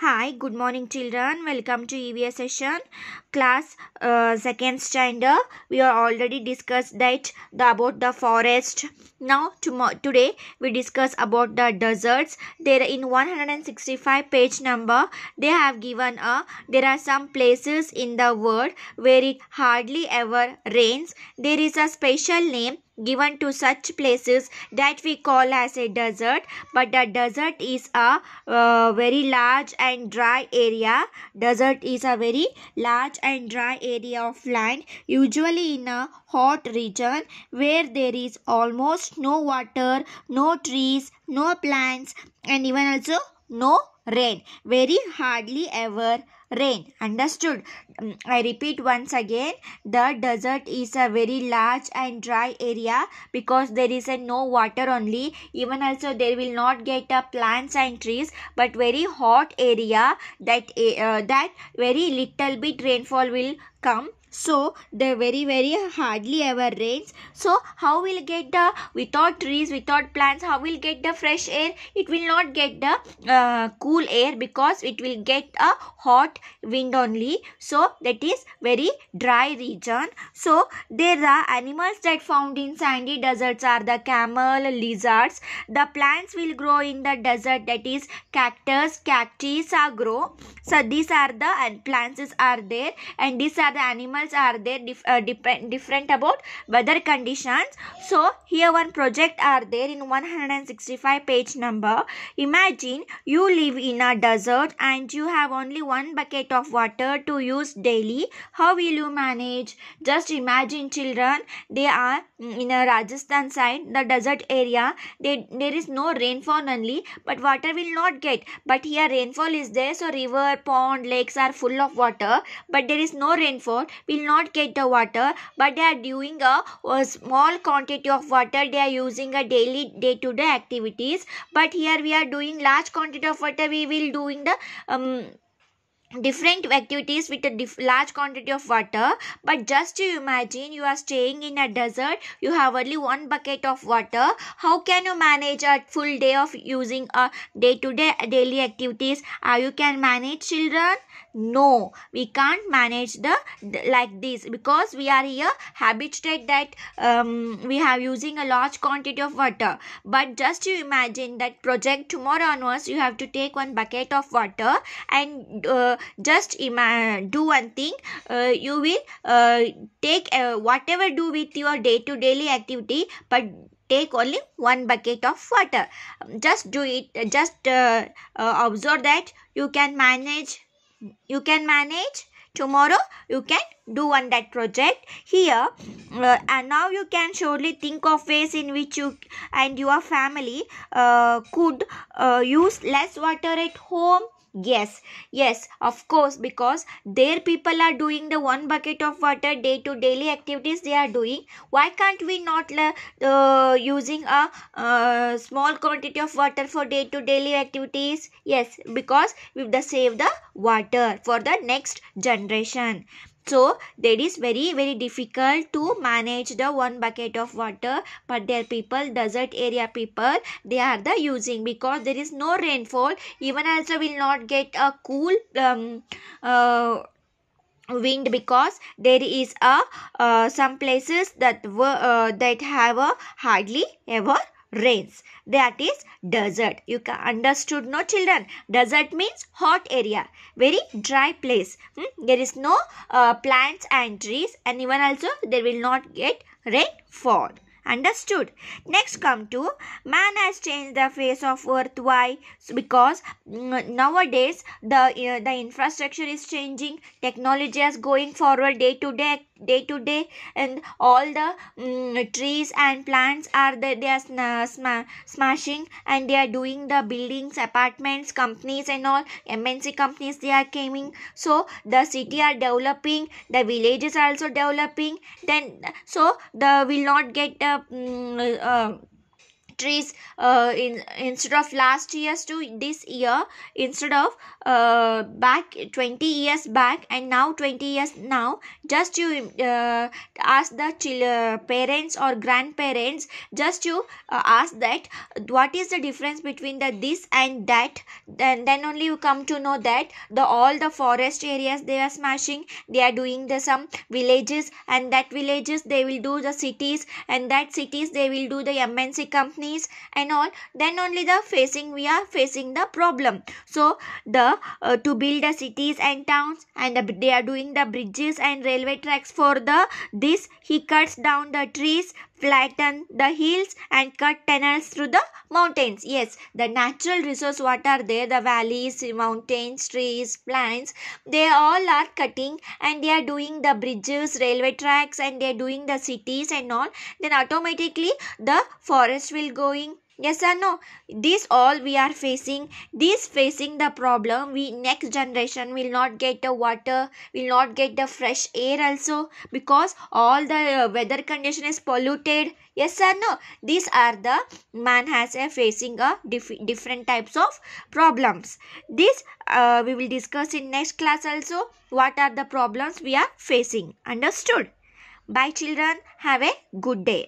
Hi, good morning children. Welcome to EVS session. Class uh, second standard. We are already discussed that the, about the forest. Now tomorrow today we discuss about the deserts. There in 165 page number they have given a there are some places in the world where it hardly ever rains. There is a special name given to such places that we call as a desert but the desert is a uh, very large and dry area desert is a very large and dry area of land usually in a hot region where there is almost no water no trees no plants and even also no rain very hardly ever rain understood mm, i repeat once again the desert is a very large and dry area because there is a no water only even also there will not get a plants and trees but very hot area that eh, uh, that very little bit rainfall will come so the very very hardly ever rains so how will get the without trees without plants how will get the fresh air it will not get the uh, cool air because it will get a hot wind only so that is very dry region so there are animals that found in sandy deserts are the camel lizards the plants will grow in the desert that is cactus cacti are grow so these are the plants are there and these are the animals animals are there dif uh, different about weather conditions so here one project are there in 165 page number imagine you live in a desert and you have only one bucket of water to use daily how will you manage just imagine children they are in a rajasthan side the desert area they, there is no rainfall only but water will not get but here rainfall is there so river pond lakes are full of water but there is no rainfall will not get the water but they are doing a, a small quantity of water they are using a daily day to day activities but here we are doing large quantity of water we will doing the um, different activities with a large quantity of water but just to imagine you are staying in a desert you have only one bucket of water how can you manage a full day of using a day to day daily activities how you can manage children no we can't manage the like this because we are here habituated that um, we have using a large quantity of water but just you imagine that project tomorrow onwards you have to take one bucket of water and uh, just do one thing uh, you will uh, take uh, whatever do with your day to daily activity but take only one bucket of water just do it just uh, uh, observe that you can manage you can manage tomorrow you can do on that project here uh, and now you can surely think of ways in which you and your family uh, could uh, use less water at home Yes, yes, of course, because their people are doing the one bucket of water day to daily activities they are doing. Why can't we not uh, using a uh, small quantity of water for day to daily activities? Yes, because we have to save the water for the next generation. So that is very very difficult to manage the one bucket of water but their people desert area people they are the using because there is no rainfall even also will not get a cool um, uh, wind because there is a uh, some places that were uh, that have a hardly ever rains. That is desert. You can understood no children. Desert means hot area. Very dry place. Hmm? There is no uh, plants and trees and even also there will not get rainfall understood next come to man has changed the face of earth why because mm, nowadays the uh, the infrastructure is changing technology is going forward day to day day to day and all the um, trees and plants are there they are smashing and they are doing the buildings apartments companies and all mnc companies they are coming so the city are developing the villages are also developing then so the will not get uh, uh, Trees uh, in instead of last year's to this year instead of uh, back 20 years back and now 20 years now just you uh, ask the children, uh, parents or grandparents just you uh, ask that what is the difference between the this and that then then only you come to know that the all the forest areas they are smashing they are doing the some villages and that villages they will do the cities and that cities they will do the mnc company and all then only the facing we are facing the problem so the uh, to build the cities and towns and the, they are doing the bridges and railway tracks for the this he cuts down the trees flatten the hills and cut tunnels through the mountains yes the natural resource what are there the valleys mountains trees plants they all are cutting and they are doing the bridges railway tracks and they are doing the cities and all then automatically the forest will going yes or no this all we are facing this facing the problem we next generation will not get the water will not get the fresh air also because all the uh, weather condition is polluted yes or no these are the man has a facing a different types of problems this uh, we will discuss in next class also what are the problems we are facing understood bye children have a good day